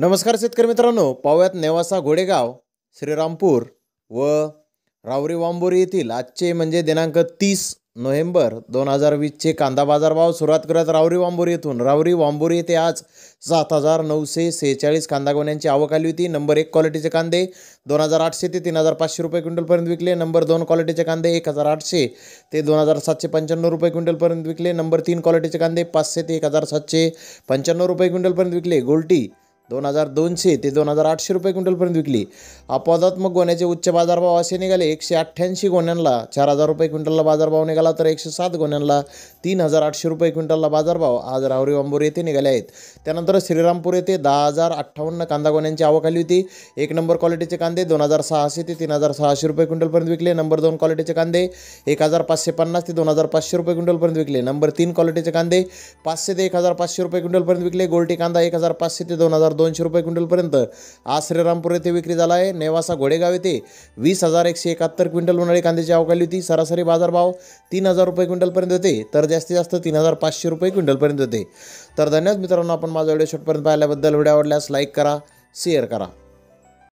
नमस्कार शेतकरी मित्रांनो पाहुयात नेवासा घोडेगाव श्रीरामपूर व रावरी वांबोरी येथील आजचे म्हणजे दिनांक तीस नोव्हेंबर दोन हजार वीसचे कांदा बाजारभाव सुरुवात करत रावरी वांबोरी येथून रावरी वांबोरी येथे आज सात हजार नऊशे सेहेचाळीस कांदा गोण्यांची आवक आली होती नंबर एक क्वालिटीचे कांदे दोन हजार आठशे ते तीन हजार पाचशे रुपये क्विंटलपर्यंत विकले नंबर दोन क्वालिटीचे कांदे एक हजार आठशे ते दोन हजार सातशे पंच्याण्णव रुपये क्विंटलपर्यंत विकले नंबर तीन क्वालिटीचे कांदे पाचशे ते एक हजार सातशे पंच्याण्णव रुपये क्विंटलपर्यंत विकले गोल्टी दोन हजार दोनशे ते दोन हजार आठशे रुपये क्विंटलपर्यंत विकली अपवादात्मक गोण्याचे उच्च बाजारभाव असे निघाले एकशे अठ्ठ्याऐंशी गोण्यांना चार हजार रुपये क्विंटलला बाजारभाव निघाला तर एकशे सात गोण्यांना तीन हजार आठशे रुपये क्विंटलला बाजारभाव आज राहुरी बांबूर येथे निघाले आहेत त्यानंतर श्रीरामपूर येथे दहा हजार अठ्ठावन्न कांदा गोण्यांची आवक आली होती एक नंबर क्वालिटीचे कांदे दोन हजार सहाशे ते तीन हजार सहाशे रुपये क्विंटलपर्यंत विकले नंबर दोन क्वालिटीचे कांदे एक हजार पाचशे पन्नास ते दोन हजार पाचशे रुपये क्विंटलपर्यंत विकले नंबर तीन क्वालिटीचे कांदे पाचशे ते एक हजार पाचशे रुपये क्विंटलपर्यंत विकले गोल्टी कांदा एक हजार पाचशे ते दोन हजार दोनशे रुपये क्विंटलपर्यंत आज श्रीरामपूर येथे विक्री झाला आहे नेवासा घोडेगाव येथे वीस हजार एकशे एकाहत्तर क्विंटल उन्हाळी कांद्याची आली होती सरासरी बाजारभाव तीन हजार रुपये क्विंटलपर्यंत होते तर जास्तीत जास्त तीन हजार पाचशे रुपये क्विंटलपर्यंत होते तर धन्यवाद मित्रांनो आपण माझा व्हिडिओ शॉटपर्यंत पाहिल्याबद्दल व्हिडिओ आवडल्यास लाईक करा शेअर करा